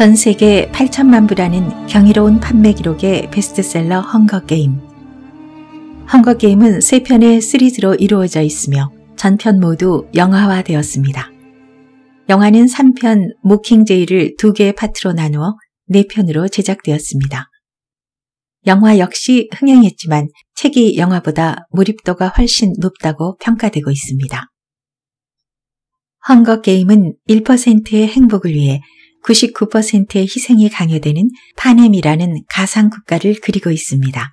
전 세계 8천만 부라는 경이로운 판매 기록의 베스트셀러 헝거게임. 헝거게임은 3편의 시리즈로 이루어져 있으며 전편 모두 영화화 되었습니다. 영화는 3편 모킹제이를 2 개의 파트로 나누어 4편으로 제작되었습니다. 영화 역시 흥행했지만 책이 영화보다 몰입도가 훨씬 높다고 평가되고 있습니다. 헝거게임은 1%의 행복을 위해 99%의 희생이 강요되는 파넴이라는 가상국가를 그리고 있습니다.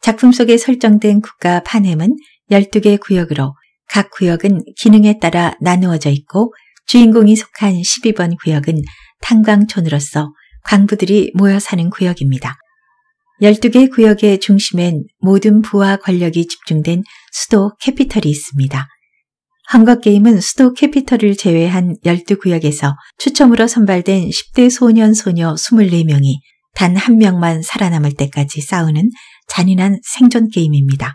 작품 속에 설정된 국가 파넴은 12개 구역으로 각 구역은 기능에 따라 나누어져 있고 주인공이 속한 12번 구역은 탄광촌으로서 광부들이 모여 사는 구역입니다. 12개 구역의 중심엔 모든 부와 권력이 집중된 수도 캐피털이 있습니다. 한국게임은 수도 캐피털을 제외한 12구역에서 추첨으로 선발된 10대 소년 소녀 24명이 단 한 명만 살아남을 때까지 싸우는 잔인한 생존 게임입니다.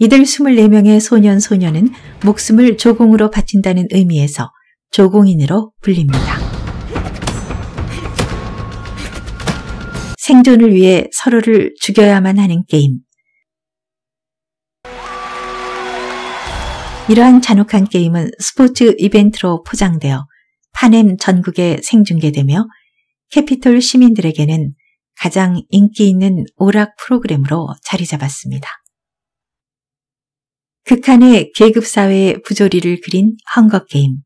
이들 24명의 소년 소녀는 목숨을 조공으로 바친다는 의미에서 조공인으로 불립니다. 생존을 위해 서로를 죽여야만 하는 게임. 이러한 잔혹한 게임은 스포츠 이벤트로 포장되어 파냄 전국에 생중계되며 캐피톨 시민들에게는 가장 인기 있는 오락 프로그램으로 자리 잡았습니다. 극한의 계급사회의 부조리를 그린 헝거게임.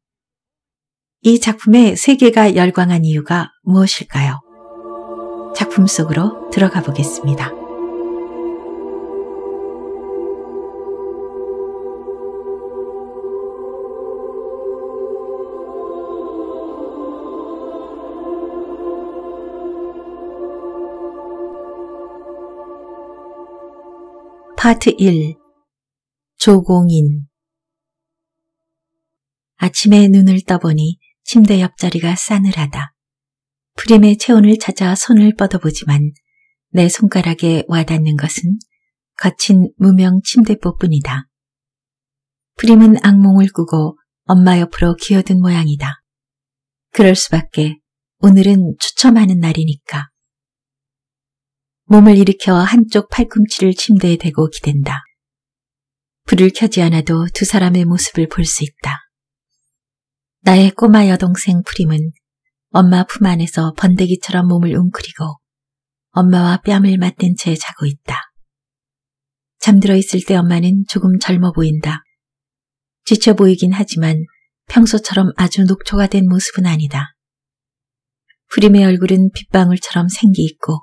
이 작품의 세계가 열광한 이유가 무엇일까요? 작품 속으로 들어가 보겠습니다. 파트 1 조공인 아침에 눈을 떠보니 침대 옆자리가 싸늘하다. 프림의 체온을 찾아 손을 뻗어보지만 내 손가락에 와닿는 것은 거친 무명 침대뽀뿐이다. 프림은 악몽을 꾸고 엄마 옆으로 기어든 모양이다. 그럴 수밖에 오늘은 추첨하는 날이니까. 몸을 일으켜 한쪽 팔꿈치를 침대에 대고 기댄다. 불을 켜지 않아도 두 사람의 모습을 볼 수 있다. 나의 꼬마 여동생 프림은 엄마 품 안에서 번데기처럼 몸을 웅크리고 엄마와 뺨을 맞댄 채 자고 있다. 잠들어 있을 때 엄마는 조금 젊어 보인다. 지쳐 보이긴 하지만 평소처럼 아주 녹초가 된 모습은 아니다. 프림의 얼굴은 빗방울처럼 생기 있고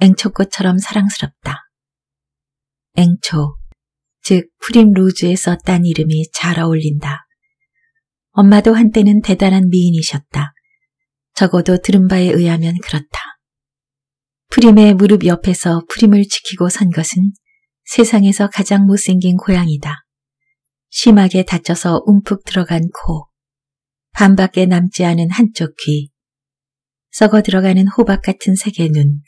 앵초꽃처럼 사랑스럽다. 앵초, 즉 프림 루즈에서딴 이름이 잘 어울린다. 엄마도 한때는 대단한 미인이셨다. 적어도 들은 바에 의하면 그렇다. 프림의 무릎 옆에서 프림을 지키고 선 것은 세상에서 가장 못생긴 고양이다. 심하게 다쳐서 움푹 들어간 코, 반밖에 남지 않은 한쪽 귀, 썩어 들어가는 호박 같은 색의 눈,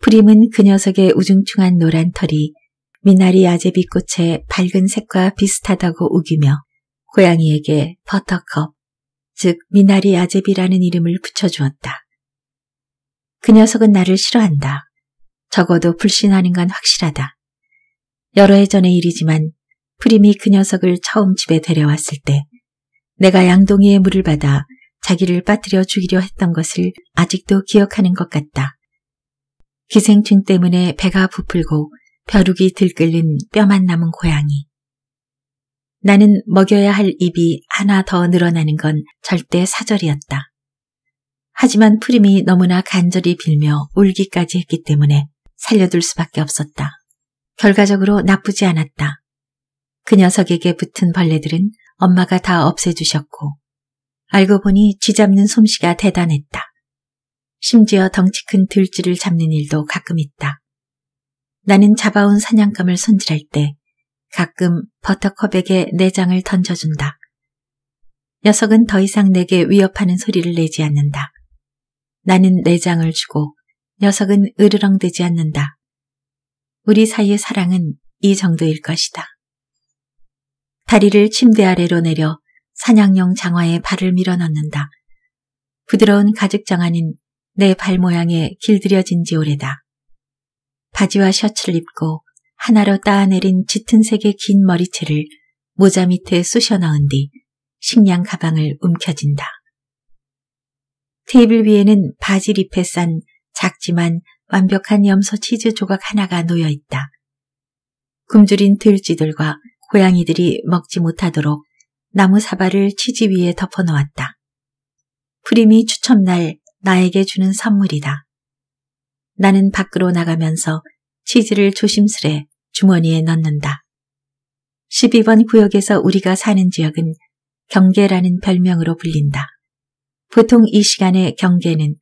프림은 그 녀석의 우중충한 노란 털이 미나리 아제비 꽃의 밝은 색과 비슷하다고 우기며 고양이에게 버터컵, 즉 미나리 아제비라는 이름을 붙여주었다. 그 녀석은 나를 싫어한다. 적어도 불신하는 건 확실하다. 여러 해 전의 일이지만 프림이 그 녀석을 처음 집에 데려왔을 때 내가 양동이의 물을 받아 자기를 빠뜨려 죽이려 했던 것을 아직도 기억하는 것 같다. 기생충 때문에 배가 부풀고 벼룩이 들끓는 뼈만 남은 고양이. 나는 먹여야 할 입이 하나 더 늘어나는 건 절대 사절이었다. 하지만 프림이 너무나 간절히 빌며 울기까지 했기 때문에 살려둘 수밖에 없었다. 결과적으로 나쁘지 않았다. 그 녀석에게 붙은 벌레들은 엄마가 다 없애주셨고 알고 보니 쥐 잡는 솜씨가 대단했다. 심지어 덩치 큰 들쥐를 잡는 일도 가끔 있다. 나는 잡아온 사냥감을 손질할 때 가끔 버터컵에게 내장을 던져준다. 녀석은 더 이상 내게 위협하는 소리를 내지 않는다. 나는 내장을 주고 녀석은 으르렁대지 않는다. 우리 사이의 사랑은 이 정도일 것이다. 다리를 침대 아래로 내려 사냥용 장화에 발을 밀어넣는다. 부드러운 가죽 장화는 내발 모양에 길들여진 지 오래다. 바지와 셔츠를 입고 하나로 따내린 아 짙은색의 긴 머리채를 모자 밑에 쑤셔 넣은 뒤 식량 가방을 움켜진다 테이블 위에는 바지립에 싼 작지만 완벽한 염소 치즈 조각 하나가 놓여 있다. 굶주린 들쥐들과 고양이들이 먹지 못하도록 나무 사발을 치즈 위에 덮어 놓았다. 프림이 추첨날 나에게 주는 선물이다. 나는 밖으로 나가면서 치즈를 조심스레 주머니에 넣는다. 12번 구역에서 우리가 사는 지역은 경계라는 별명으로 불린다. 보통 이 시간에 경계는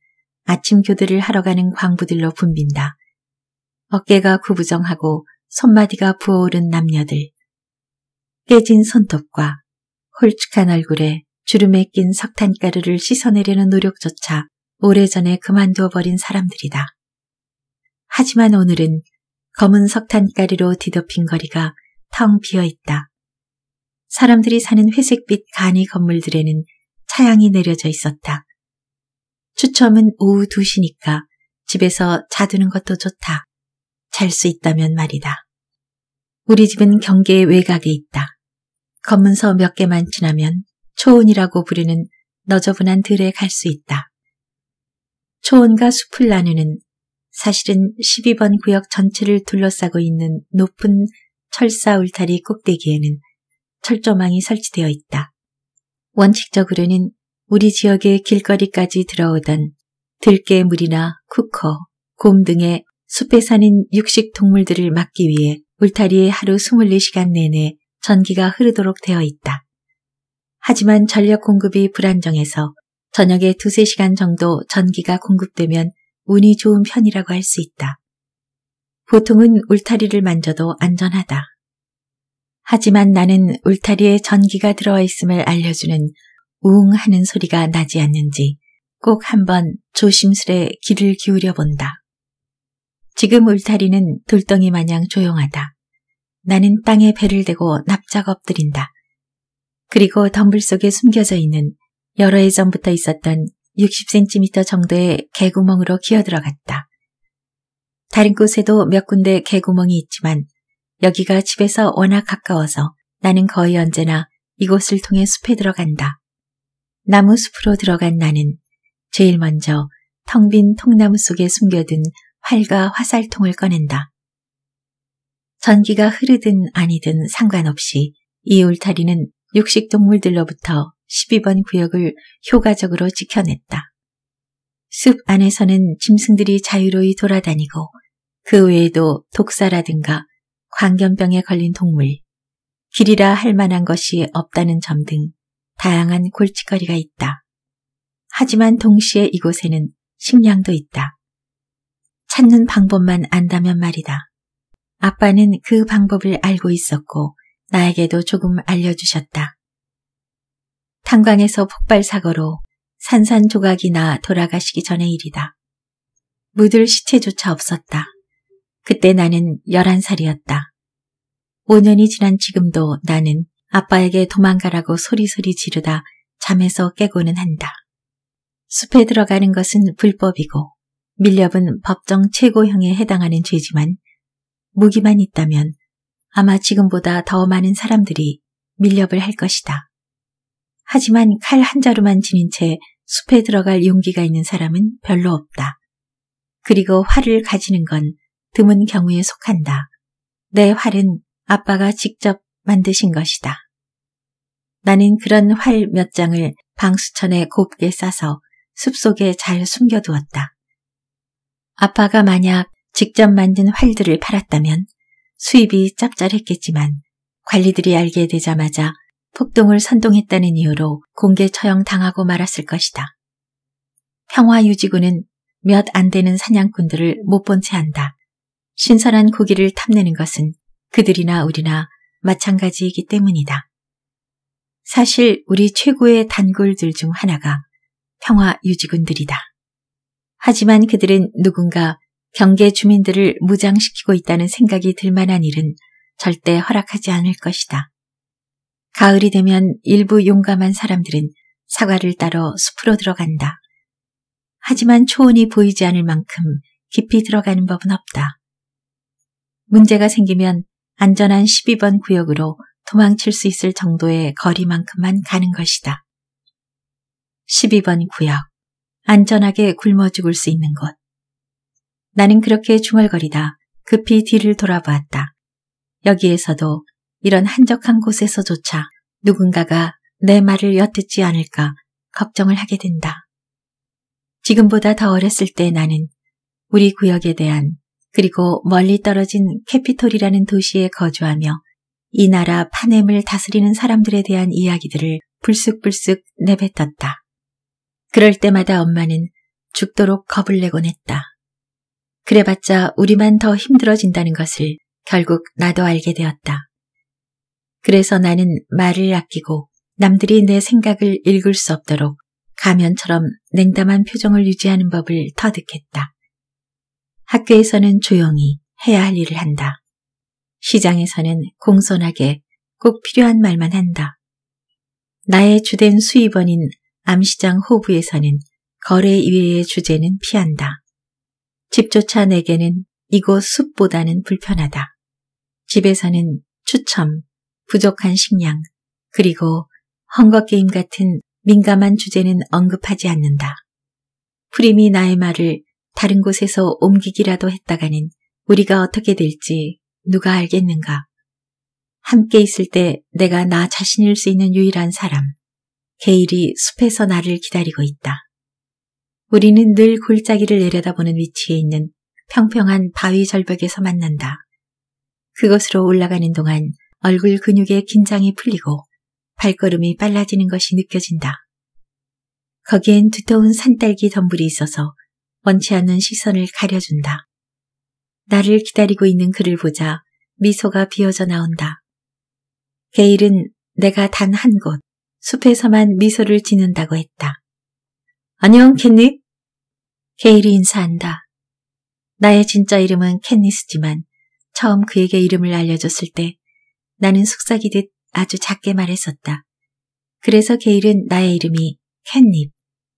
아침 교들을 하러 가는 광부들로 붐빈다. 어깨가 구부정하고 손마디가 부어오른 남녀들. 깨진 손톱과 홀쭉한 얼굴에 주름에 낀 석탄가루를 씻어내려는 노력조차 오래전에 그만두어 버린 사람들이다. 하지만 오늘은 검은 석탄가리로 뒤덮인 거리가 텅 비어 있다. 사람들이 사는 회색빛 간이 건물들에는 차양이 내려져 있었다. 추첨은 오후 2시니까 집에서 자두는 것도 좋다. 잘 수 있다면 말이다. 우리 집은 경계 의 외곽에 있다. 검은서 몇 개만 지나면 초원이라고 부르는 너저분한 들에 갈 수 있다. 초원과 숲을 나누는 사실은 12번 구역 전체를 둘러싸고 있는 높은 철사 울타리 꼭대기에는 철조망이 설치되어 있다. 원칙적으로는 우리 지역의 길거리까지 들어오던 들깨물이나 쿠커, 곰 등의 숲에 사는 육식 동물들을 막기 위해 울타리에 하루 24시간 내내 전기가 흐르도록 되어 있다. 하지만 전력 공급이 불안정해서 저녁에 두세 시간 정도 전기가 공급되면 운이 좋은 편이라고 할 수 있다. 보통은 울타리를 만져도 안전하다. 하지만 나는 울타리에 전기가 들어와 있음을 알려주는 우웅 하는 소리가 나지 않는지 꼭 한번 조심스레 귀를 기울여 본다. 지금 울타리는 돌덩이 마냥 조용하다. 나는 땅에 배를 대고 납작 엎드린다. 그리고 덤불 속에 숨겨져 있는 여러 해 전부터 있었던 60cm 정도의 개구멍으로 기어들어갔다. 다른 곳에도 몇 군데 개구멍이 있지만 여기가 집에서 워낙 가까워서 나는 거의 언제나 이곳을 통해 숲에 들어간다. 나무 숲으로 들어간 나는 제일 먼저 텅 빈 통나무 속에 숨겨둔 활과 화살통을 꺼낸다. 전기가 흐르든 아니든 상관없이 이 울타리는 육식동물들로부터 12번 구역을 효과적으로 지켜냈다. 숲 안에서는 짐승들이 자유로이 돌아다니고 그 외에도 독사라든가 광견병에 걸린 동물, 길이라 할 만한 것이 없다는 점 등 다양한 골칫거리가 있다. 하지만 동시에 이곳에는 식량도 있다. 찾는 방법만 안다면 말이다. 아빠는 그 방법을 알고 있었고 나에게도 조금 알려주셨다. 탄광에서 폭발사고로 산산조각이 나 돌아가시기 전의 일이다. 묻을 시체조차 없었다. 그때 나는 11살이었다. 5년이 지난 지금도 나는 아빠에게 도망가라고 소리소리 지르다 잠에서 깨고는 한다. 숲에 들어가는 것은 불법이고 밀렵은 법정 최고형에 해당하는 죄지만 무기만 있다면 아마 지금보다 더 많은 사람들이 밀렵을 할 것이다. 하지만 칼 한 자루만 지닌 채 숲에 들어갈 용기가 있는 사람은 별로 없다. 그리고 활을 가지는 건 드문 경우에 속한다. 내 활은 아빠가 직접 만드신 것이다. 나는 그런 활 몇 장을 방수천에 곱게 싸서 숲속에 잘 숨겨두었다. 아빠가 만약 직접 만든 활들을 팔았다면 수입이 짭짤했겠지만 관리들이 알게 되자마자 폭동을 선동했다는 이유로 공개 처형당하고 말았을 것이다. 평화유지군은 몇 안 되는 사냥꾼들을 못 본 채 한다. 신선한 고기를 탐내는 것은 그들이나 우리나 마찬가지이기 때문이다. 사실 우리 최고의 단골들 중 하나가 평화유지군들이다. 하지만 그들은 누군가 경계 주민들을 무장시키고 있다는 생각이 들만한 일은 절대 허락하지 않을 것이다. 가을이 되면 일부 용감한 사람들은 사과를 따러 숲으로 들어간다. 하지만 초원이 보이지 않을 만큼 깊이 들어가는 법은 없다. 문제가 생기면 안전한 12번 구역으로 도망칠 수 있을 정도의 거리만큼만 가는 것이다. 12번 구역. 안전하게 굶어 죽을 수 있는 곳. 나는 그렇게 중얼거리다 급히 뒤를 돌아보았다. 여기에서도 이런 한적한 곳에서조차 누군가가 내 말을 엿듣지 않을까 걱정을 하게 된다. 지금보다 더 어렸을 때 나는 우리 구역에 대한 그리고 멀리 떨어진 캐피톨이라는 도시에 거주하며 이 나라 파냄을 다스리는 사람들에 대한 이야기들을 불쑥불쑥 내뱉었다. 그럴 때마다 엄마는 죽도록 겁을 내곤 했다. 그래봤자 우리만 더 힘들어진다는 것을 결국 나도 알게 되었다. 그래서 나는 말을 아끼고 남들이 내 생각을 읽을 수 없도록 가면처럼 냉담한 표정을 유지하는 법을 터득했다. 학교에서는 조용히 해야 할 일을 한다. 시장에서는 공손하게 꼭 필요한 말만 한다. 나의 주된 수입원인 암시장 호부에서는 거래 이외의 주제는 피한다. 집조차 내게는 이곳 숲보다는 불편하다. 집에서는 추첨, 부족한 식량, 그리고 헝거게임 같은 민감한 주제는 언급하지 않는다. 프림이 나의 말을 다른 곳에서 옮기기라도 했다가는 우리가 어떻게 될지 누가 알겠는가. 함께 있을 때 내가 나 자신일 수 있는 유일한 사람, 게일이 숲에서 나를 기다리고 있다. 우리는 늘 골짜기를 내려다보는 위치에 있는 평평한 바위 절벽에서 만난다. 그것으로 올라가는 동안 얼굴 근육의 긴장이 풀리고 발걸음이 빨라지는 것이 느껴진다. 거기엔 두터운 산딸기 덤불이 있어서 원치 않는 시선을 가려준다. 나를 기다리고 있는 그를 보자 미소가 비어져 나온다. 게일은 내가 단 한 곳, 숲에서만 미소를 짓는다고 했다. 안녕, 켄닛 게일이 인사한다. 나의 진짜 이름은 켄니스지만 처음 그에게 이름을 알려줬을 때 나는 속삭이듯 아주 작게 말했었다. 그래서 게일은 나의 이름이 캣닙,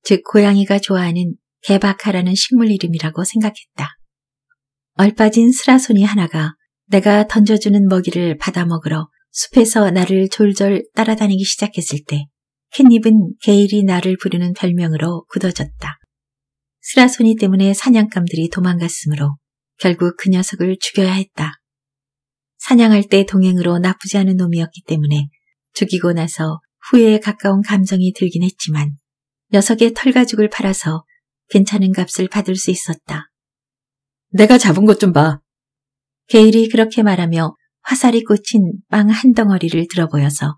즉 고양이가 좋아하는 개박하라는 식물 이름이라고 생각했다. 얼빠진 스라손이 하나가 내가 던져주는 먹이를 받아 먹으러 숲에서 나를 졸졸 따라다니기 시작했을 때 캣닙은 게일이 나를 부르는 별명으로 굳어졌다. 스라손이 때문에 사냥감들이 도망갔으므로 결국 그 녀석을 죽여야 했다. 사냥할 때 동행으로 나쁘지 않은 놈이었기 때문에 죽이고 나서 후회에 가까운 감정이 들긴 했지만 녀석의 털가죽을 팔아서 괜찮은 값을 받을 수 있었다. 내가 잡은 것 좀 봐. 게일이 그렇게 말하며 화살이 꽂힌 빵 한 덩어리를 들어보여서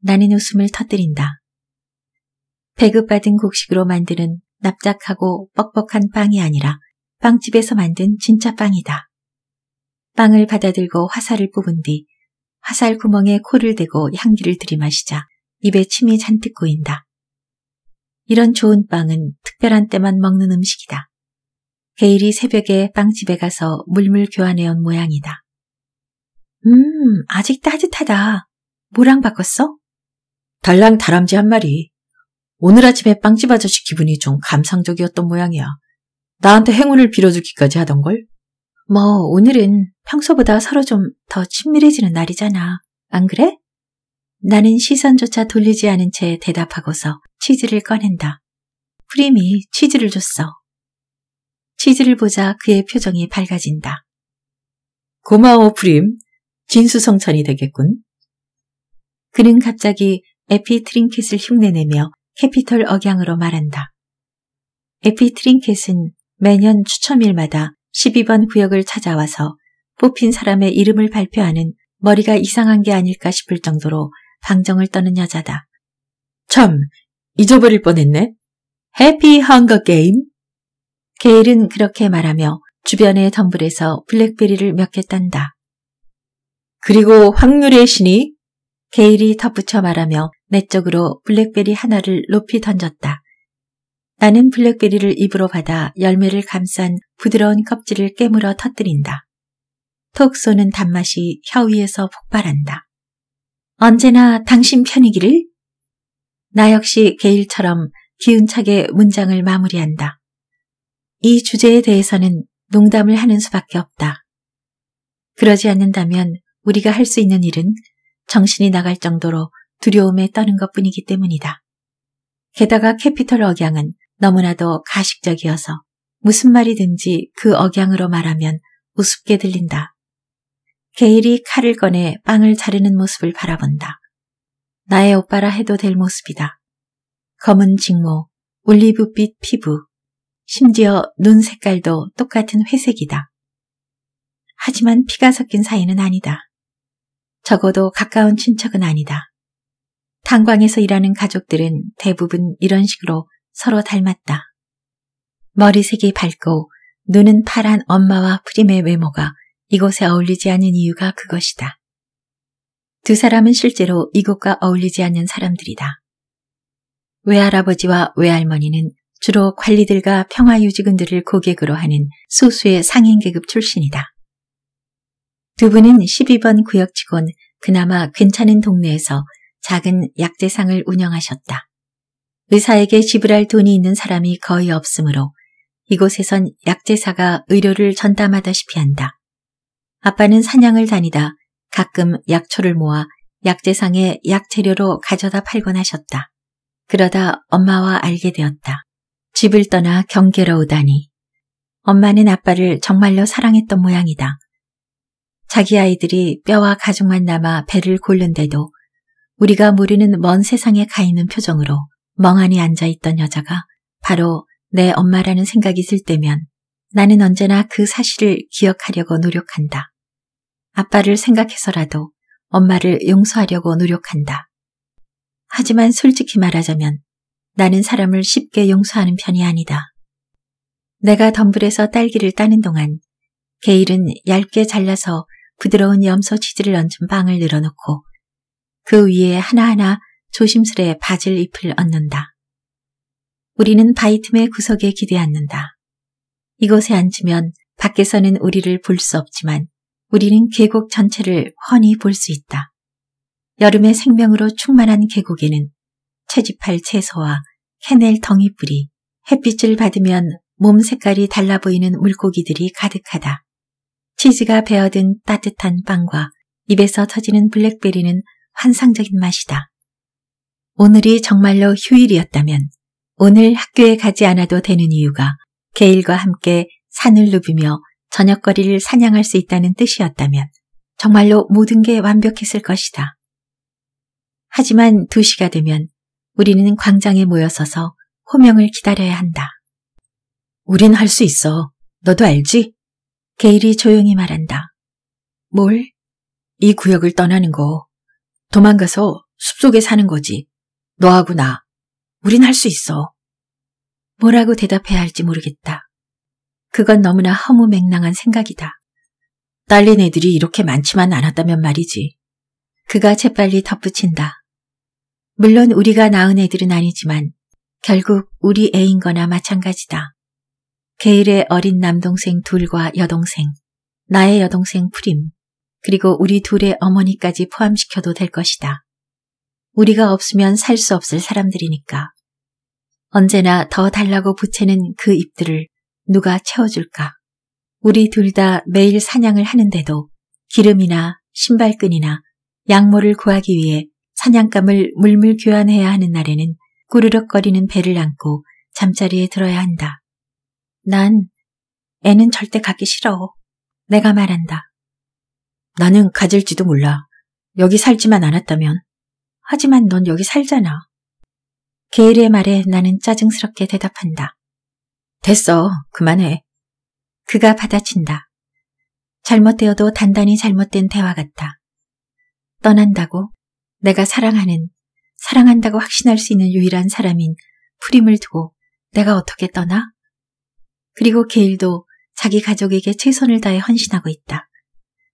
나는 웃음을 터뜨린다. 배급받은 곡식으로 만드는 납작하고 뻑뻑한 빵이 아니라 빵집에서 만든 진짜 빵이다. 빵을 받아들고 화살을 뽑은 뒤 화살 구멍에 코를 대고 향기를 들이마시자 입에 침이 잔뜩 고인다. 이런 좋은 빵은 특별한 때만 먹는 음식이다. 게일이 새벽에 빵집에 가서 물물 교환해온 모양이다. 음, 아직 따뜻하다. 뭐랑 바꿨어? 달랑 다람쥐 한 마리. 오늘 아침에 빵집 아저씨 기분이 좀 감상적이었던 모양이야. 나한테 행운을 빌어주기까지 하던걸? 뭐, 오늘은 평소보다 서로 좀 더 친밀해지는 날이잖아. 안 그래? 나는 시선조차 돌리지 않은 채 대답하고서 치즈를 꺼낸다. 프림이 치즈를 줬어. 치즈를 보자 그의 표정이 밝아진다. 고마워, 프림. 진수성찬이 되겠군. 그는 갑자기 에피 트링켓을 흉내내며 캐피털 억양으로 말한다. 에피 트링켓은 매년 추첨일마다 12번 구역을 찾아와서 뽑힌 사람의 이름을 발표하는 머리가 이상한 게 아닐까 싶을 정도로 방정을 떠는 여자다. 참, 잊어버릴 뻔했네. 해피 헝거 게임? 게일은 그렇게 말하며 주변의 덤불에서 블랙베리를 몇 개 딴다. 그리고 확률의 신이? 게일이 덧붙여 말하며 내 쪽으로 블랙베리 하나를 높이 던졌다. 나는 블랙베리를 입으로 받아 열매를 감싼 부드러운 껍질을 깨물어 터뜨린다. 톡 쏘는 단맛이 혀 위에서 폭발한다. 언제나 당신 편이기를? 나 역시 게일처럼 기운차게 문장을 마무리한다. 이 주제에 대해서는 농담을 하는 수밖에 없다. 그러지 않는다면 우리가 할 수 있는 일은 정신이 나갈 정도로 두려움에 떠는 것 뿐이기 때문이다. 게다가 캐피털 억양은 너무나도 가식적이어서 무슨 말이든지 그 억양으로 말하면 우습게 들린다. 게일이 칼을 꺼내 빵을 자르는 모습을 바라본다. 나의 오빠라 해도 될 모습이다. 검은 직모, 올리브빛 피부, 심지어 눈 색깔도 똑같은 회색이다. 하지만 피가 섞인 사이는 아니다. 적어도 가까운 친척은 아니다. 탄광에서 일하는 가족들은 대부분 이런 식으로 서로 닮았다. 머리색이 밝고 눈은 파란 엄마와 프림의 외모가 이곳에 어울리지 않는 이유가 그것이다. 두 사람은 실제로 이곳과 어울리지 않는 사람들이다. 외할아버지와 외할머니는 주로 관리들과 평화유지군들을 고객으로 하는 소수의 상인계급 출신이다. 두 분은 12번 구역 직원 그나마 괜찮은 동네에서 작은 약재상을 운영하셨다. 의사에게 지불할 돈이 있는 사람이 거의 없으므로 이곳에선 약제사가 의료를 전담하다시피 한다. 아빠는 사냥을 다니다 가끔 약초를 모아 약재상에 약재료로 가져다 팔곤 하셨다. 그러다 엄마와 알게 되었다. 집을 떠나 경계로 오다니. 엄마는 아빠를 정말로 사랑했던 모양이다. 자기 아이들이 뼈와 가죽만 남아 배를 골른데도 우리가 모르는 먼 세상에 가 있는 표정으로 멍하니 앉아있던 여자가 바로 내 엄마라는 생각이 들 때면 나는 언제나 그 사실을 기억하려고 노력한다. 아빠를 생각해서라도 엄마를 용서하려고 노력한다. 하지만 솔직히 말하자면 나는 사람을 쉽게 용서하는 편이 아니다. 내가 덤불에서 딸기를 따는 동안 게일은 얇게 잘라서 부드러운 염소 치즈를 얹은 빵을 늘어놓고 그 위에 하나하나 조심스레 바질 잎을 얻는다. 우리는 바이틈의 구석에 기대앉는다. 이곳에 앉으면 밖에서는 우리를 볼 수 없지만 우리는 계곡 전체를 훤히 볼 수 있다. 여름의 생명으로 충만한 계곡에는 채집할 채소와 캐넬 덩이뿌리, 햇빛을 받으면 몸 색깔이 달라 보이는 물고기들이 가득하다. 치즈가 베어든 따뜻한 빵과 입에서 터지는 블랙베리는 환상적인 맛이다. 오늘이 정말로 휴일이었다면 오늘 학교에 가지 않아도 되는 이유가 게일과 함께 산을 누비며 저녁거리를 사냥할 수 있다는 뜻이었다면 정말로 모든 게 완벽했을 것이다. 하지만 2시가 되면 우리는 광장에 모여서서 호명을 기다려야 한다. 우린 할 수 있어. 너도 알지? 게일이 조용히 말한다. 뭘? 이 구역을 떠나는 거. 도망가서 숲속에 사는 거지. 너하고 나. 우린 할 수 있어. 뭐라고 대답해야 할지 모르겠다. 그건 너무나 허무맹랑한 생각이다. 딸린 애들이 이렇게 많지만 않았다면 말이지. 그가 재빨리 덧붙인다. 물론 우리가 낳은 애들은 아니지만 결국 우리 애인 거나 마찬가지다. 게일의 어린 남동생 둘과 여동생, 나의 여동생 프림, 그리고 우리 둘의 어머니까지 포함시켜도 될 것이다. 우리가 없으면 살 수 없을 사람들이니까. 언제나 더 달라고 부채는 그 입들을 누가 채워줄까? 우리 둘 다 매일 사냥을 하는데도 기름이나 신발끈이나 양모를 구하기 위해 사냥감을 물물 교환해야 하는 날에는 꾸르륵거리는 배를 안고 잠자리에 들어야 한다. 난 애는 절대 갖기 싫어. 내가 말한다. 나는 가질지도 몰라. 여기 살지만 않았다면. 하지만 넌 여기 살잖아. 게일의 말에 나는 짜증스럽게 대답한다. 됐어. 그만해. 그가 받아친다. 잘못되어도 단단히 잘못된 대화 같다. 떠난다고 내가 사랑하는, 사랑한다고 확신할 수 있는 유일한 사람인 프림을 두고 내가 어떻게 떠나? 그리고 게일도 자기 가족에게 최선을 다해 헌신하고 있다.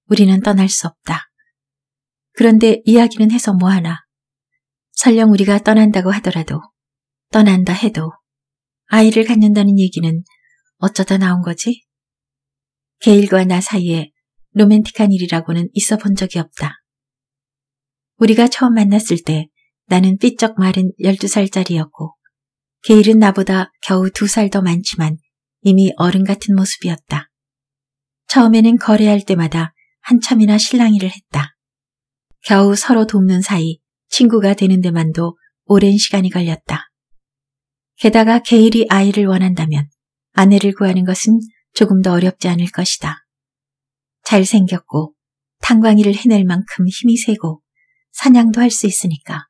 우리는 떠날 수 없다. 그런데 이야기는 해서 뭐하나. 설령 우리가 떠난다고 하더라도 떠난다 해도 아이를 갖는다는 얘기는 어쩌다 나온 거지? 게일과 나 사이에 로맨틱한 일이라고는 있어 본 적이 없다. 우리가 처음 만났을 때 나는 삐쩍 마른 12살짜리였고 게일은 나보다 겨우 두 살 더 많지만 이미 어른 같은 모습이었다. 처음에는 거래할 때마다 한참이나 실랑이를 했다. 겨우 서로 돕는 사이 친구가 되는 데만도 오랜 시간이 걸렸다. 게다가 게일이 아이를 원한다면 아내를 구하는 것은 조금 더 어렵지 않을 것이다. 잘생겼고 탄광이를 해낼 만큼 힘이 세고 사냥도 할 수 있으니까.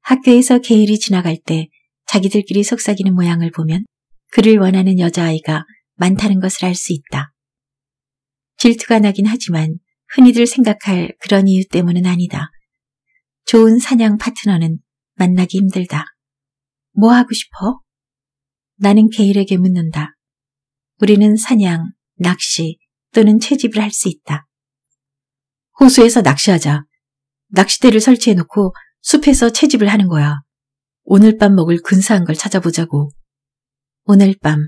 학교에서 게일이 지나갈 때 자기들끼리 속삭이는 모양을 보면 그를 원하는 여자아이가 많다는 것을 알 수 있다. 질투가 나긴 하지만 흔히들 생각할 그런 이유 때문은 아니다. 좋은 사냥 파트너는 만나기 힘들다. 뭐 하고 싶어? 나는 게일에게 묻는다. 우리는 사냥, 낚시 또는 채집을 할 수 있다. 호수에서 낚시하자. 낚시대를 설치해놓고 숲에서 채집을 하는 거야. 오늘 밤 먹을 근사한 걸 찾아보자고. 오늘 밤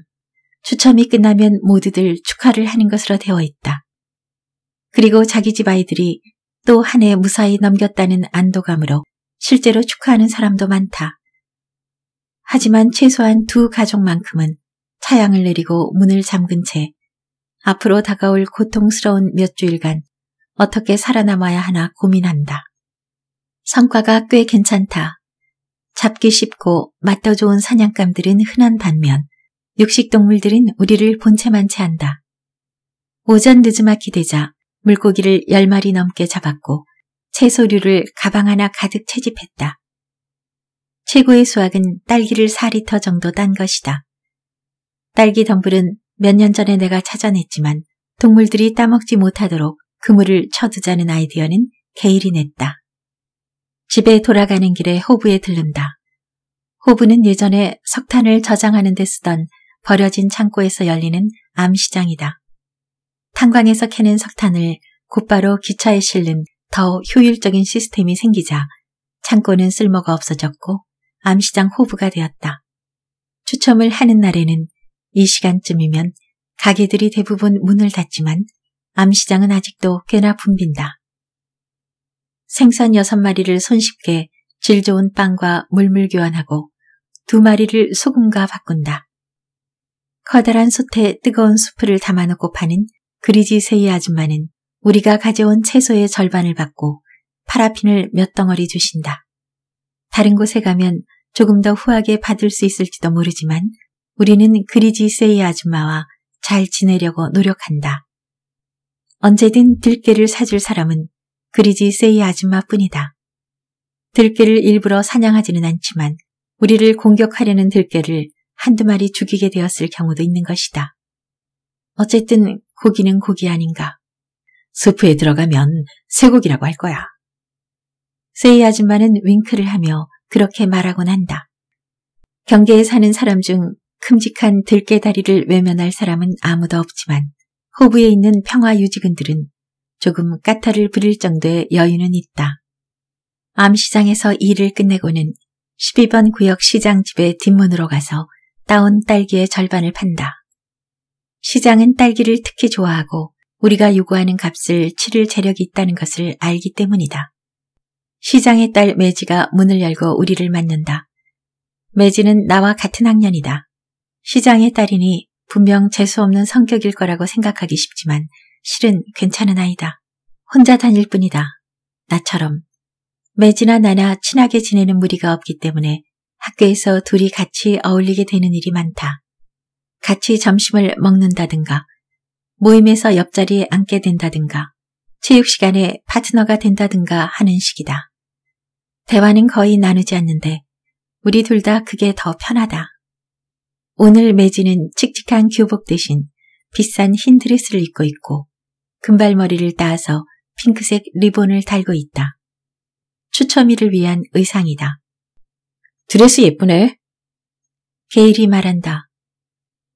추첨이 끝나면 모두들 축하를 하는 것으로 되어 있다. 그리고 자기 집 아이들이 또한해 무사히 넘겼다는 안도감으로 실제로 축하하는 사람도 많다. 하지만 최소한 두 가족만큼은 차양을 내리고 문을 잠근 채 앞으로 다가올 고통스러운 몇 주일간 어떻게 살아남아야 하나 고민한다. 성과가 꽤 괜찮다. 잡기 쉽고 맛도 좋은 사냥감들은 흔한 반면 육식동물들은 우리를 본체만 체한다 오전 늦음악기 되자 물고기를 열마리 넘게 잡았고 채소류를 가방 하나 가득 채집했다. 최고의 수확은 딸기를 4리터 정도 딴 것이다. 딸기 덤불은 몇 년 전에 내가 찾아냈지만 동물들이 따먹지 못하도록 그물을 쳐두자는 아이디어는 게일이 냈다. 집에 돌아가는 길에 호부에 들른다. 호부는 예전에 석탄을 저장하는 데 쓰던 버려진 창고에서 열리는 암시장이다. 탄광에서 캐낸 석탄을 곧바로 기차에 실는 더 효율적인 시스템이 생기자 창고는 쓸모가 없어졌고 암시장 호부가 되었다. 추첨을 하는 날에는 이 시간쯤이면 가게들이 대부분 문을 닫지만 암시장은 아직도 꽤나 붐빈다. 생선 6마리를 손쉽게 질 좋은 빵과 물물 교환하고 두 마리를 소금과 바꾼다. 커다란 솥에 뜨거운 수프를 담아놓고 파는 그리지 세이 아줌마는 우리가 가져온 채소의 절반을 받고 파라핀을 몇 덩어리 주신다. 다른 곳에 가면 조금 더 후하게 받을 수 있을지도 모르지만 우리는 그리지 세이 아줌마와 잘 지내려고 노력한다. 언제든 들깨를 사줄 사람은 그리지 세이 아줌마뿐이다. 들깨를 일부러 사냥하지는 않지만 우리를 공격하려는 들깨를 한두 마리 죽이게 되었을 경우도 있는 것이다. 어쨌든 고기는 고기 아닌가. 스프에 들어가면 쇠고기라고 할 거야. 세이 아줌마는 윙크를 하며 그렇게 말하곤 한다. 경계에 사는 사람 중 큼직한 들깨다리를 외면할 사람은 아무도 없지만 호부에 있는 평화유지근들은 조금 까탈을 부릴 정도의 여유는 있다. 암시장에서 일을 끝내고는 12번 구역 시장집의 뒷문으로 가서 따온 딸기의 절반을 판다. 시장은 딸기를 특히 좋아하고 우리가 요구하는 값을 치를 재력이 있다는 것을 알기 때문이다. 시장의 딸 매지가 문을 열고 우리를 맞는다. 매지는 나와 같은 학년이다. 시장의 딸이니 분명 재수없는 성격일 거라고 생각하기 쉽지만 실은 괜찮은 아이다. 혼자 다닐 뿐이다. 나처럼. 매지나 나나 친하게 지내는 무리가 없기 때문에 학교에서 둘이 같이 어울리게 되는 일이 많다. 같이 점심을 먹는다든가 모임에서 옆자리에 앉게 된다든가 체육 시간에 파트너가 된다든가 하는 식이다. 대화는 거의 나누지 않는데 우리 둘 다 그게 더 편하다. 오늘 매지는 칙칙한 교복 대신 비싼 흰 드레스를 입고 있고 금발머리를 따서 핑크색 리본을 달고 있다. 추첨이를 위한 의상이다. 드레스 예쁘네. 게일이 말한다.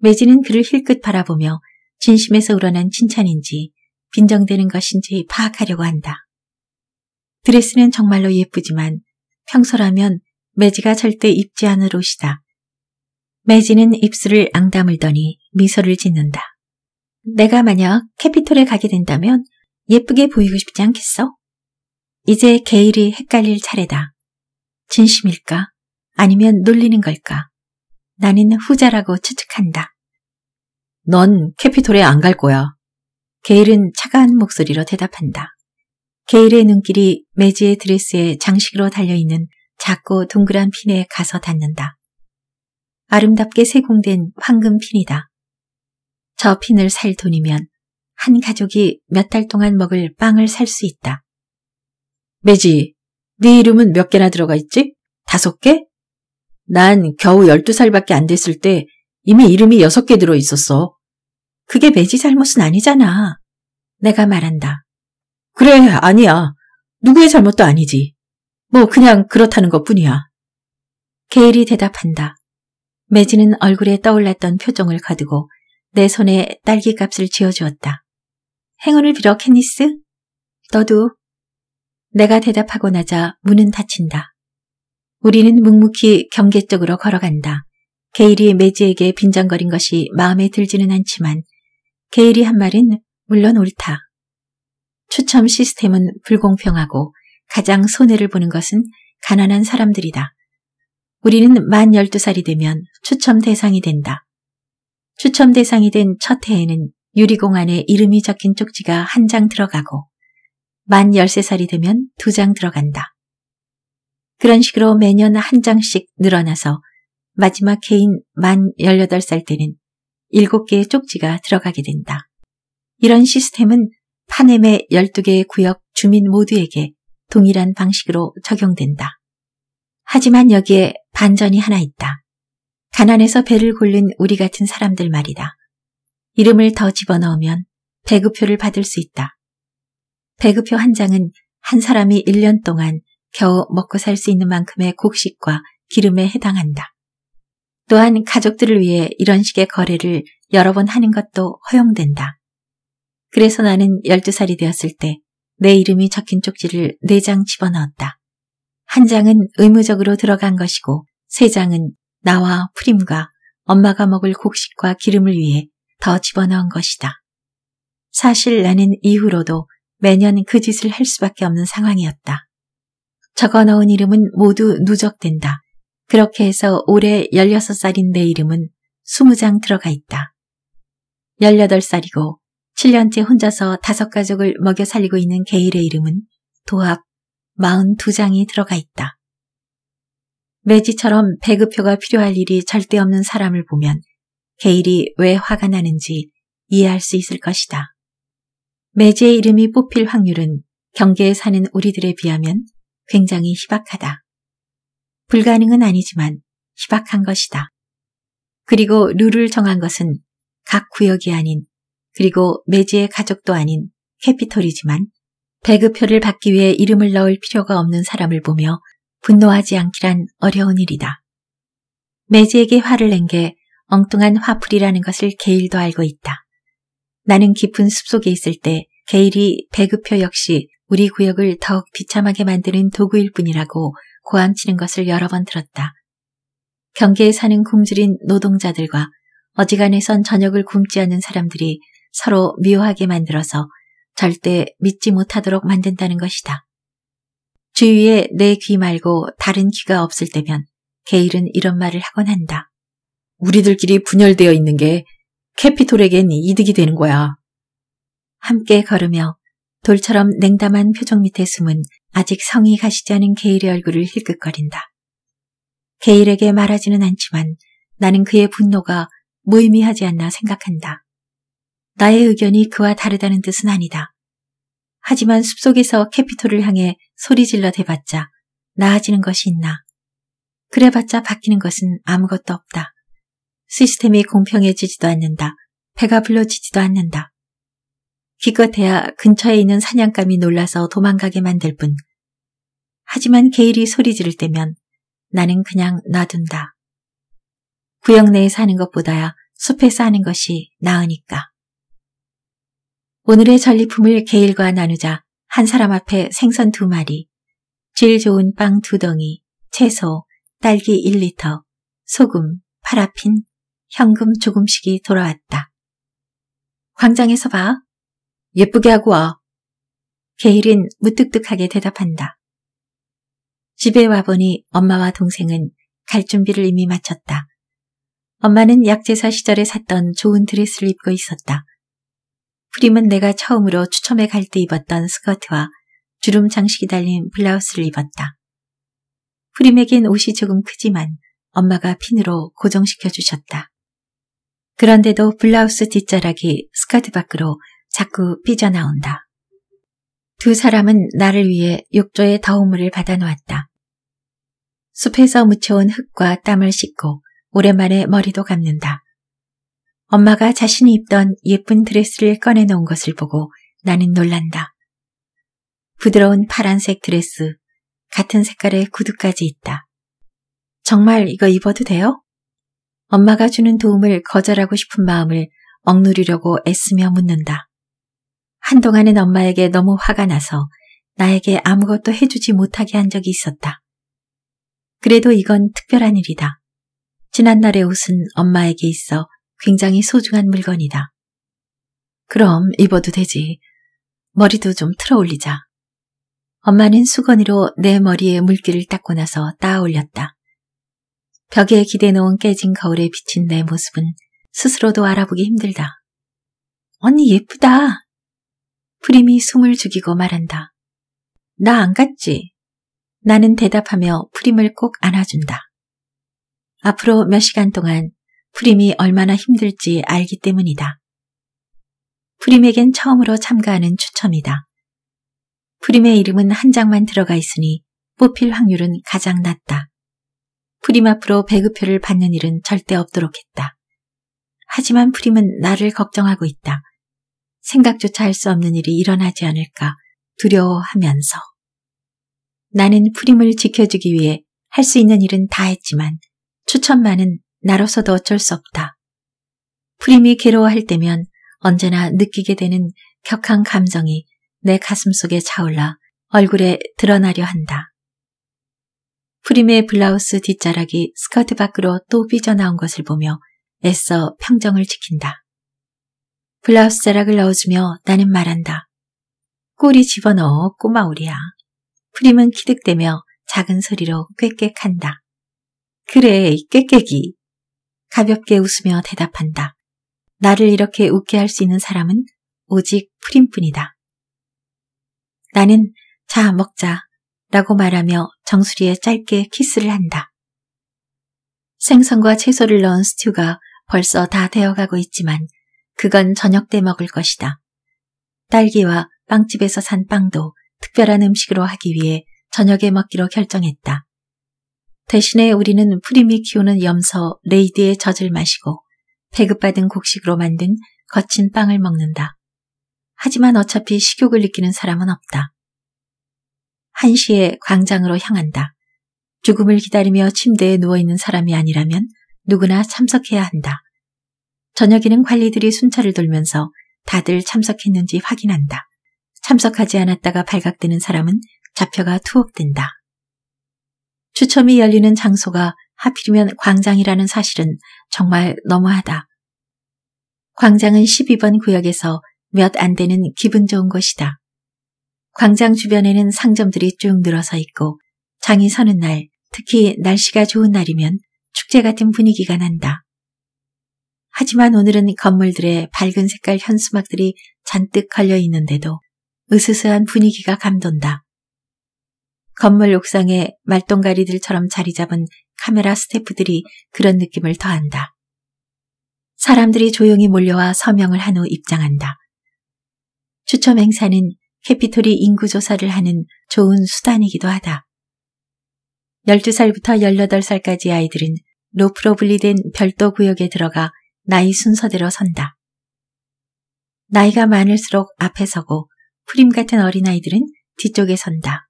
매진은 그를 힐끗 바라보며 진심에서 우러난 칭찬인지 빈정되는 것인지 파악하려고 한다. 드레스는 정말로 예쁘지만 평소라면 매지가 절대 입지 않을 옷이다. 매지는 입술을 앙다물더니 미소를 짓는다. 내가 만약 캐피톨에 가게 된다면 예쁘게 보이고 싶지 않겠어? 이제 게일이 헷갈릴 차례다. 진심일까? 아니면 놀리는 걸까? 나는 후자라고 추측한다. 넌 캐피톨에 안 갈 거야. 게일은 차가운 목소리로 대답한다. 게일의 눈길이 매지의 드레스에 장식으로 달려있는 작고 동그란 핀에 가서 닿는다. 아름답게 세공된 황금 핀이다. 저 핀을 살 돈이면 한 가족이 몇 달 동안 먹을 빵을 살 수 있다. 매지, 네 이름은 몇 개나 들어가 있지? 다섯 개? 난 겨우 열두 살밖에안 됐을 때 이미 이름이 여섯 개 들어 있었어. 그게 매지 잘못은 아니잖아. 내가 말한다. 그래, 아니야. 누구의 잘못도 아니지. 뭐 그냥 그렇다는 것뿐이야. 게일이 대답한다. 매지는 얼굴에 떠올랐던 표정을 가두고 내 손에 딸기값을 쥐어주었다. 행운을 빌어, 케니스 너도. 내가 대답하고 나자 문은 닫힌다. 우리는 묵묵히 경계 쪽으로 걸어간다. 게일이 매지에게 빈정거린 것이 마음에 들지는 않지만 게일이 한 말은 물론 옳다. 추첨 시스템은 불공평하고 가장 손해를 보는 것은 가난한 사람들이다. 우리는 만 12살이 되면 추첨 대상이 된다. 추첨 대상이 된 첫 해에는 유리공 안에 이름이 적힌 쪽지가 한 장 들어가고 만 13살이 되면 두 장 들어간다. 그런 식으로 매년 한 장씩 늘어나서 마지막 해인 만 18살 때는 7개의 쪽지가 들어가게 된다. 이런 시스템은 파넴의 12개의 구역 주민 모두에게 동일한 방식으로 적용된다. 하지만 여기에 반전이 하나 있다. 가난에서 배를 골른 우리 같은 사람들 말이다. 이름을 더 집어넣으면 배급표를 받을 수 있다. 배급표 한 장은 한 사람이 1년 동안 겨우 먹고 살 수 있는 만큼의 곡식과 기름에 해당한다. 또한 가족들을 위해 이런 식의 거래를 여러 번 하는 것도 허용된다. 그래서 나는 12살이 되었을 때 내 이름이 적힌 쪽지를 4장 집어넣었다. 한 장은 의무적으로 들어간 것이고 세 장은 나와 프림과 엄마가 먹을 곡식과 기름을 위해 더 집어넣은 것이다. 사실 나는 이후로도 매년 그 짓을 할 수밖에 없는 상황이었다. 적어넣은 이름은 모두 누적된다. 그렇게 해서 올해 16살인 데 이름은 20장 들어가 있다. 18살이고 7년째 혼자서 다섯 가족을 먹여 살리고 있는 게일의 이름은 도합 42장이 들어가 있다. 매지처럼 배급표가 필요할 일이 절대 없는 사람을 보면 게일이 왜 화가 나는지 이해할 수 있을 것이다. 매지의 이름이 뽑힐 확률은 경계에 사는 우리들에 비하면 굉장히 희박하다. 불가능은 아니지만 희박한 것이다. 그리고 룰을 정한 것은 각 구역이 아닌 그리고 매지의 가족도 아닌 캐피털이지만 배급표를 받기 위해 이름을 넣을 필요가 없는 사람을 보며 분노하지 않기란 어려운 일이다. 매지에게 화를 낸 게 엉뚱한 화풀이라는 것을 게일도 알고 있다. 나는 깊은 숲속에 있을 때 게일이 배급표 역시 우리 구역을 더욱 비참하게 만드는 도구일 뿐이라고 고함치는 것을 여러 번 들었다. 경계에 사는 굶주린 노동자들과 어지간해선 저녁을 굶지 않는 사람들이 서로 미워하게 만들어서 절대 믿지 못하도록 만든다는 것이다. 주위에 내 귀 말고 다른 귀가 없을 때면 게일은 이런 말을 하곤 한다. 우리들끼리 분열되어 있는 게 캐피톨에겐 이득이 되는 거야. 함께 걸으며 돌처럼 냉담한 표정 밑에 숨은 아직 성이 가시지 않은 게일의 얼굴을 힐끗거린다. 게일에게 말하지는 않지만 나는 그의 분노가 무의미하지 않나 생각한다. 나의 의견이 그와 다르다는 뜻은 아니다. 하지만 숲속에서 캐피토를 향해 소리질러 대봤자 나아지는 것이 있나. 그래봤자 바뀌는 것은 아무것도 없다. 시스템이 공평해지지도 않는다. 배가 불러지지도 않는다. 기껏해야 근처에 있는 사냥감이 놀라서 도망가게 만들 뿐. 하지만 게일이 소리 지를 때면 나는 그냥 놔둔다. 구역 내에 사는 것보다야 숲에 사는 것이 나으니까. 오늘의 전리품을 게일과 나누자 한 사람 앞에 생선 두 마리, 질 좋은 빵 두 덩이, 채소, 딸기 1리터, 소금, 파라핀, 현금 조금씩이 돌아왔다. 광장에서 봐. 예쁘게 하고 와. 게일은 무뚝뚝하게 대답한다. 집에 와보니 엄마와 동생은 갈 준비를 이미 마쳤다. 엄마는 약제사 시절에 샀던 좋은 드레스를 입고 있었다. 프림은 내가 처음으로 추첨에 갈 때 입었던 스커트와 주름 장식이 달린 블라우스를 입었다. 프림에겐 옷이 조금 크지만 엄마가 핀으로 고정시켜 주셨다. 그런데도 블라우스 뒷자락이 스커트 밖으로 자꾸 삐져나온다. 두 사람은 나를 위해 욕조에 더우물을 받아놓았다. 숲에서 묻혀온 흙과 땀을 씻고 오랜만에 머리도 감는다. 엄마가 자신이 입던 예쁜 드레스를 꺼내놓은 것을 보고 나는 놀란다. 부드러운 파란색 드레스, 같은 색깔의 구두까지 있다. 정말 이거 입어도 돼요? 엄마가 주는 도움을 거절하고 싶은 마음을 억누르려고 애쓰며 묻는다. 한동안은 엄마에게 너무 화가 나서 나에게 아무것도 해주지 못하게 한 적이 있었다. 그래도 이건 특별한 일이다. 지난날의 옷은 엄마에게 있어 굉장히 소중한 물건이다. 그럼 입어도 되지. 머리도 좀 틀어 올리자. 엄마는 수건으로 내 머리에 물기를 닦고 나서 따 올렸다. 벽에 기대놓은 깨진 거울에 비친 내 모습은 스스로도 알아보기 힘들다. 언니 예쁘다. 프림이 숨을 죽이고 말한다. 나 안 갔지? 나는 대답하며 프림을 꼭 안아준다. 앞으로 몇 시간 동안 프림이 얼마나 힘들지 알기 때문이다. 프림에겐 처음으로 참가하는 추첨이다. 프림의 이름은 한 장만 들어가 있으니 뽑힐 확률은 가장 낮다. 프림 앞으로 배급표를 받는 일은 절대 없도록 했다. 하지만 프림은 나를 걱정하고 있다. 생각조차 할 수 없는 일이 일어나지 않을까 두려워하면서 나는 프림을 지켜주기 위해 할 수 있는 일은 다 했지만 추천만은 나로서도 어쩔 수 없다. 프림이 괴로워할 때면 언제나 느끼게 되는 격한 감정이 내 가슴 속에 차올라 얼굴에 드러나려 한다. 프림의 블라우스 뒷자락이 스커트 밖으로 또 삐져나온 것을 보며 애써 평정을 지킨다. 블라우스 자락을 넣어주며 나는 말한다. 꼬리 집어넣어 꼬마오리야. 프림은 기득대며 작은 소리로 꽥꽥한다. 그래, 꽥꽥이. 가볍게 웃으며 대답한다. 나를 이렇게 웃게 할 수 있는 사람은 오직 프림뿐이다. 나는 자, 먹자 라고 말하며 정수리에 짧게 키스를 한다. 생선과 채소를 넣은 스튜가 벌써 다 되어가고 있지만 그건 저녁 때 먹을 것이다. 딸기와 빵집에서 산 빵도 특별한 음식으로 하기 위해 저녁에 먹기로 결정했다. 대신에 우리는 프림이 키우는 염소 레이드의 젖을 마시고 배급받은 곡식으로 만든 거친 빵을 먹는다. 하지만 어차피 식욕을 느끼는 사람은 없다. 한시에 광장으로 향한다. 죽음을 기다리며 침대에 누워있는 사람이 아니라면 누구나 참석해야 한다. 저녁에는 관리들이 순찰을 돌면서 다들 참석했는지 확인한다. 참석하지 않았다가 발각되는 사람은 잡혀가 투옥된다. 추첨이 열리는 장소가 하필이면 광장이라는 사실은 정말 너무하다. 광장은 12번 구역에서 몇 안 되는 기분 좋은 곳이다. 광장 주변에는 상점들이 쭉 늘어서 있고 장이 서는 날, 특히 날씨가 좋은 날이면 축제 같은 분위기가 난다. 하지만 오늘은 건물들의 밝은 색깔 현수막들이 잔뜩 걸려 있는데도 으스스한 분위기가 감돈다. 건물 옥상에 말똥가리들처럼 자리 잡은 카메라 스태프들이 그런 느낌을 더한다. 사람들이 조용히 몰려와 서명을 한 후 입장한다. 추첨 행사는 캐피톨이 인구 조사를 하는 좋은 수단이기도 하다. 12살부터 18살까지 아이들은 로프로 분리된 별도 구역에 들어가 나이 순서대로 선다. 나이가 많을수록 앞에 서고 프림 같은 어린아이들은 뒤쪽에 선다.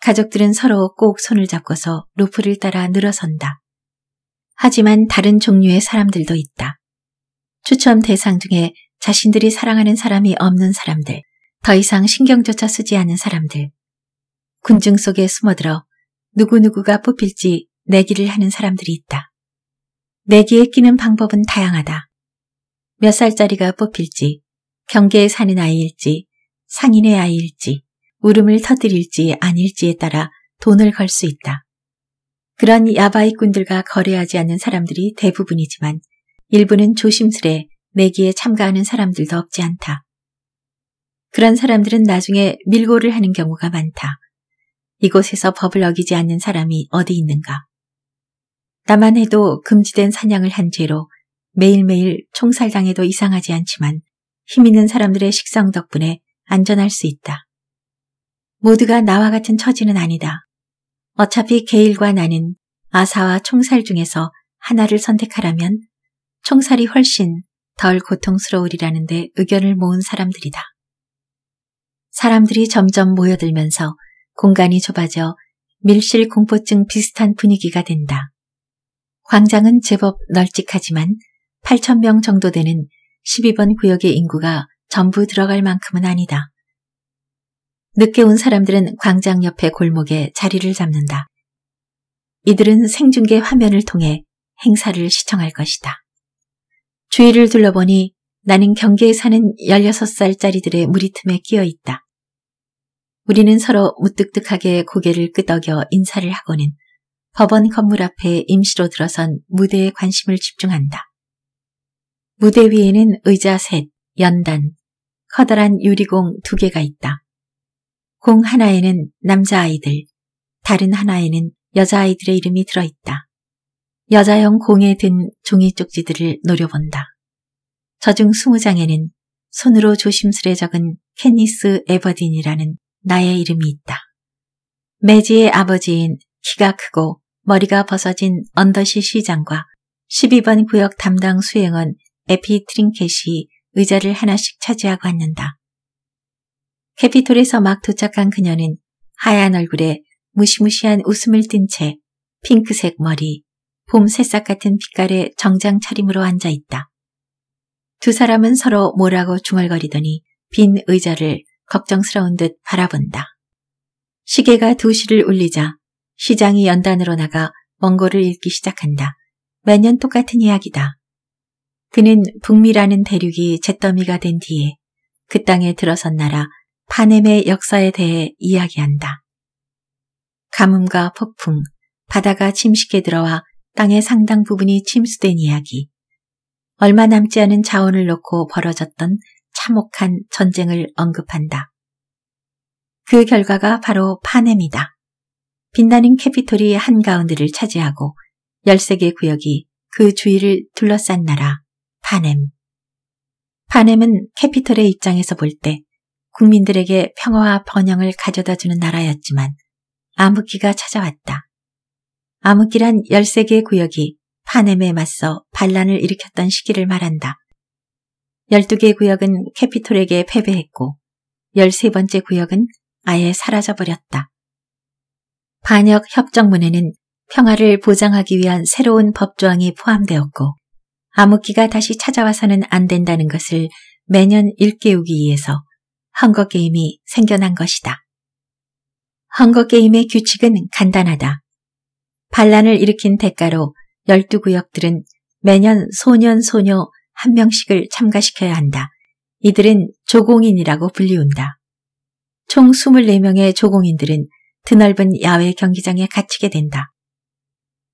가족들은 서로 꼭 손을 잡고서 루프를 따라 늘어선다. 하지만 다른 종류의 사람들도 있다. 추첨 대상 중에 자신들이 사랑하는 사람이 없는 사람들, 더 이상 신경조차 쓰지 않은 사람들, 군중 속에 숨어들어 누구누구가 뽑힐지 내기를 하는 사람들이 있다. 내기에 끼는 방법은 다양하다. 몇 살짜리가 뽑힐지, 경계에 사는 아이일지, 상인의 아이일지, 울음을 터뜨릴지 아닐지에 따라 돈을 걸 수 있다. 그런 야바이꾼들과 거래하지 않는 사람들이 대부분이지만 일부는 조심스레 내기에 참가하는 사람들도 없지 않다. 그런 사람들은 나중에 밀고를 하는 경우가 많다. 이곳에서 법을 어기지 않는 사람이 어디 있는가. 남만해도 금지된 사냥을 한 죄로 매일매일 총살당해도 이상하지 않지만 힘 있는 사람들의 식성 덕분에 안전할 수 있다. 모두가 나와 같은 처지는 아니다. 어차피 게일과 나는 아사와 총살 중에서 하나를 선택하라면 총살이 훨씬 덜 고통스러우리라는데 의견을 모은 사람들이다. 사람들이 점점 모여들면서 공간이 좁아져 밀실 공포증 비슷한 분위기가 된다. 광장은 제법 널찍하지만 8천명 정도 되는 12번 구역의 인구가 전부 들어갈 만큼은 아니다. 늦게 온 사람들은 광장 옆의 골목에 자리를 잡는다. 이들은 생중계 화면을 통해 행사를 시청할 것이다. 주위를 둘러보니 나는 경계에 사는 16살짜리들의 무리 틈에 끼어 있다. 우리는 서로 무뚝뚝하게 고개를 끄덕여 인사를 하고는 법원 건물 앞에 임시로 들어선 무대에 관심을 집중한다. 무대 위에는 의자 셋, 연단, 커다란 유리공 두 개가 있다. 공 하나에는 남자아이들, 다른 하나에는 여자아이들의 이름이 들어있다. 여자형 공에 든 종이 쪽지들을 노려본다. 저 중 2 0 장에는 손으로 조심스레 적은 캐니스 에버딘이라는 나의 이름이 있다. 매지의 아버지인 키가 크고 머리가 벗어진 언더시 시장과 12번 구역 담당 수행원 에피 트링켓이 의자를 하나씩 차지하고 앉는다. 캐피톨에서 막 도착한 그녀는 하얀 얼굴에 무시무시한 웃음을 띤 채 핑크색 머리, 봄 새싹 같은 빛깔의 정장 차림으로 앉아 있다. 두 사람은 서로 뭐라고 중얼거리더니 빈 의자를 걱정스러운 듯 바라본다. 시계가 2시를 울리자 시장이 연단으로 나가 원고를 읽기 시작한다. 매년 똑같은 이야기다. 그는 북미라는 대륙이 잿더미가 된 뒤에 그 땅에 들어선 나라 파넴의 역사에 대해 이야기한다. 가뭄과 폭풍, 바다가 침식해 들어와 땅의 상당 부분이 침수된 이야기. 얼마 남지 않은 자원을 놓고 벌어졌던 참혹한 전쟁을 언급한다. 그 결과가 바로 파넴이다. 빛나는 캐피톨이 한가운데를 차지하고 13개 구역이 그 주위를 둘러싼 나라 파넴. 파넴은 캐피톨의 입장에서 볼 때 국민들에게 평화와 번영을 가져다 주는 나라였지만 암흑기가 찾아왔다. 암흑기란 1 3개 구역이 파넴에 맞서 반란을 일으켰던 시기를 말한다. 12개 구역은 캐피톨에게 패배했고 13번째 구역은 아예 사라져버렸다. 반역 협정문에는 평화를 보장하기 위한 새로운 법조항이 포함되었고 암흑기가 다시 찾아와서는 안 된다는 것을 매년 일깨우기 위해서 헝거게임이 생겨난 것이다. 헝거게임의 규칙은 간단하다. 반란을 일으킨 대가로 12구역들은 매년 소년, 소녀 한 명씩을 참가시켜야 한다. 이들은 조공인이라고 불리운다. 총 24명의 조공인들은 드넓은 야외 경기장에 갇히게 된다.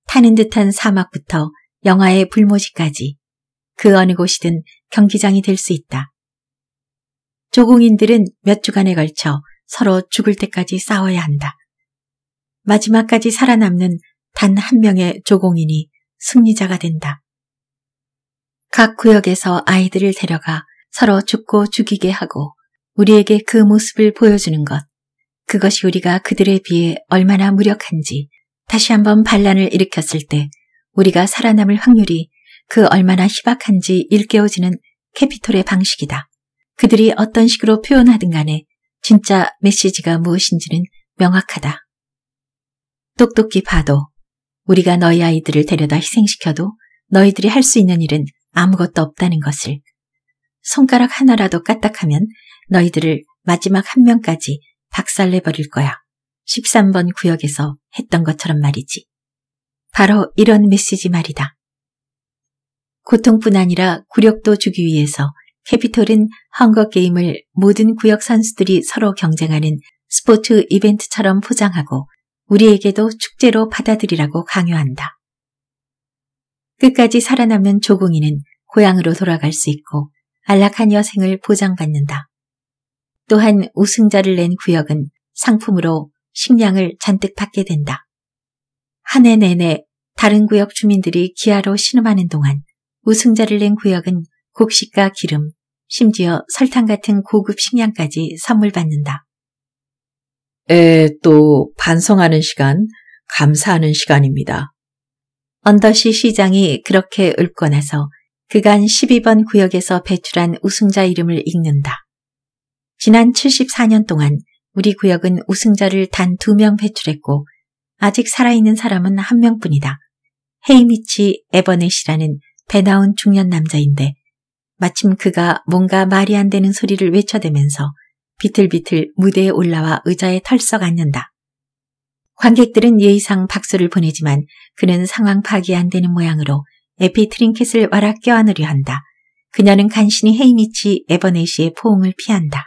타는 듯한 사막부터 영화의 불모지까지 그 어느 곳이든 경기장이 될 수 있다. 조공인들은 몇 주간에 걸쳐 서로 죽을 때까지 싸워야 한다. 마지막까지 살아남는 단 한 명의 조공인이 승리자가 된다. 각 구역에서 아이들을 데려가 서로 죽고 죽이게 하고 우리에게 그 모습을 보여주는 것. 그것이 우리가 그들에 비해 얼마나 무력한지 다시 한번 반란을 일으켰을 때 우리가 살아남을 확률이 그 얼마나 희박한지 일깨워지는 캐피톨의 방식이다. 그들이 어떤 식으로 표현하든 간에 진짜 메시지가 무엇인지는 명확하다. 똑똑히 봐도 우리가 너희 아이들을 데려다 희생시켜도 너희들이 할 수 있는 일은 아무것도 없다는 것을 손가락 하나라도 까딱하면 너희들을 마지막 한 명까지 박살내버릴 거야. 13번 구역에서 했던 것처럼 말이지. 바로 이런 메시지 말이다. 고통뿐 아니라 구력도 주기 위해서 캐피톨은 헝거게임을 모든 구역 선수들이 서로 경쟁하는 스포츠 이벤트처럼 포장하고 우리에게도 축제로 받아들이라고 강요한다. 끝까지 살아남는 조공이는 고향으로 돌아갈 수 있고 안락한 여생을 보장받는다. 또한 우승자를 낸 구역은 상품으로 식량을 잔뜩 받게 된다. 한 해 내내 다른 구역 주민들이 기아로 신음하는 동안 우승자를 낸 구역은 곡식과 기름, 심지어 설탕 같은 고급 식량까지 선물 받는다. 에, 또 반성하는 시간, 감사하는 시간입니다. 언더시 시장이 그렇게 읊고 나서 그간 12번 구역에서 배출한 우승자 이름을 읽는다. 지난 74년 동안 우리 구역은 우승자를 단 두 명 배출했고 아직 살아있는 사람은 한 명뿐이다. 헤이미치 에버넷이라는 배 나온 중년 남자인데 마침 그가 뭔가 말이 안 되는 소리를 외쳐대면서 비틀비틀 무대에 올라와 의자에 털썩 앉는다. 관객들은 예의상 박수를 보내지만 그는 상황 파악이 안 되는 모양으로 에피 트링켓을 와락 껴안으려 한다. 그녀는 간신히 헤이미치 에버넷의 포옹을 피한다.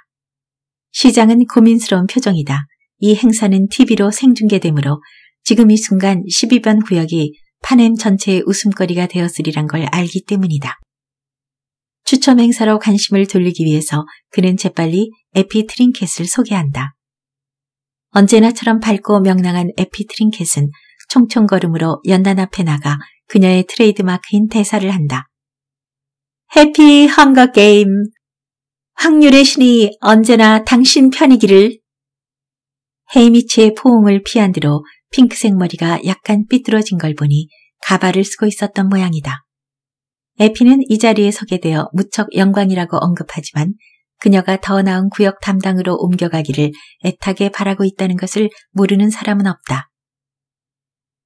시장은 고민스러운 표정이다. 이 행사는 TV로 생중계되므로 지금 이 순간 12번 구역이 파냄 전체의 웃음거리가 되었으리란 걸 알기 때문이다. 추첨 행사로 관심을 돌리기 위해서 그는 재빨리 에피 트링켓을 소개한다. 언제나처럼 밝고 명랑한 에피 트링켓은 총총걸음으로 연단 앞에 나가 그녀의 트레이드마크인 대사를 한다. 해피 헝거 게임! 확률의 신이 언제나 당신 편이기를. 헤이미치의 포옹을 피한 뒤로 핑크색 머리가 약간 삐뚤어진 걸 보니 가발을 쓰고 있었던 모양이다. 에피는 이 자리에 서게 되어 무척 영광이라고 언급하지만 그녀가 더 나은 구역 담당으로 옮겨가기를 애타게 바라고 있다는 것을 모르는 사람은 없다.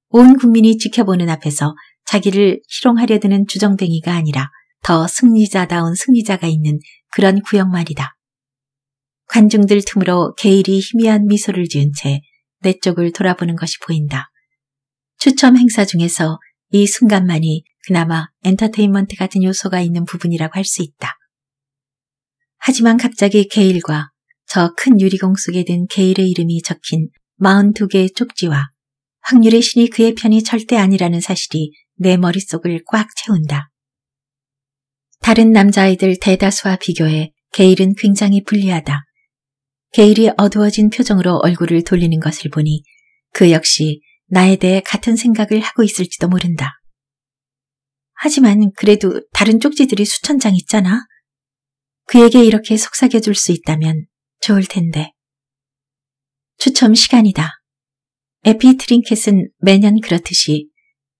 온 국민이 지켜보는 앞에서 자기를 희롱하려 드는 주정뱅이가 아니라 더 승리자다운 승리자가 있는 그런 구역말이다. 관중들 틈으로 게일이 희미한 미소를 지은 채 내 쪽을 돌아보는 것이 보인다. 추첨 행사 중에서 이 순간만이 그나마 엔터테인먼트 같은 요소가 있는 부분이라고 할 수 있다. 하지만 갑자기 게일과 저 큰 유리공 속에 든 게일의 이름이 적힌 42개의 쪽지와 확률의 신이 그의 편이 절대 아니라는 사실이 내 머릿속을 꽉 채운다. 다른 남자아이들 대다수와 비교해 게일은 굉장히 불리하다. 게일이 어두워진 표정으로 얼굴을 돌리는 것을 보니 그 역시 나에 대해 같은 생각을 하고 있을지도 모른다. 하지만 그래도 다른 쪽지들이 수천 장 있잖아. 그에게 이렇게 속삭여 줄 수 있다면 좋을 텐데. 추첨 시간이다. 에피 트링켓은 매년 그렇듯이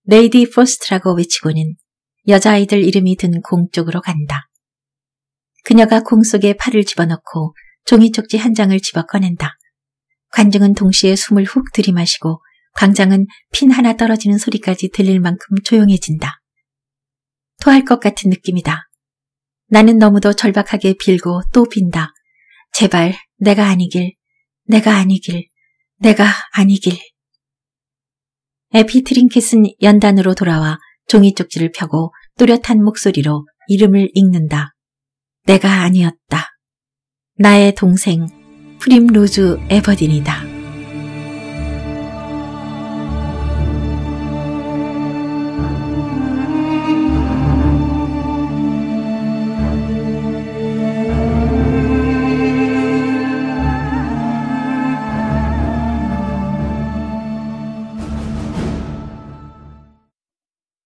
레이디 포스트라고 외치고는 여자아이들 이름이 든 공 쪽으로 간다. 그녀가 공 속에 팔을 집어넣고 종이 쪽지 한 장을 집어 꺼낸다. 관중은 동시에 숨을 훅 들이마시고 광장은 핀 하나 떨어지는 소리까지 들릴 만큼 조용해진다. 토할 것 같은 느낌이다. 나는 너무도 절박하게 빌고 또 빈다. 제발 내가 아니길, 내가 아니길, 내가 아니길. 에피 트링켓은 연단으로 돌아와 종이 쪽지를 펴고 뚜렷한 목소리로 이름을 읽는다. 내가 아니었다. 나의 동생 프림 로즈 에버딘이다.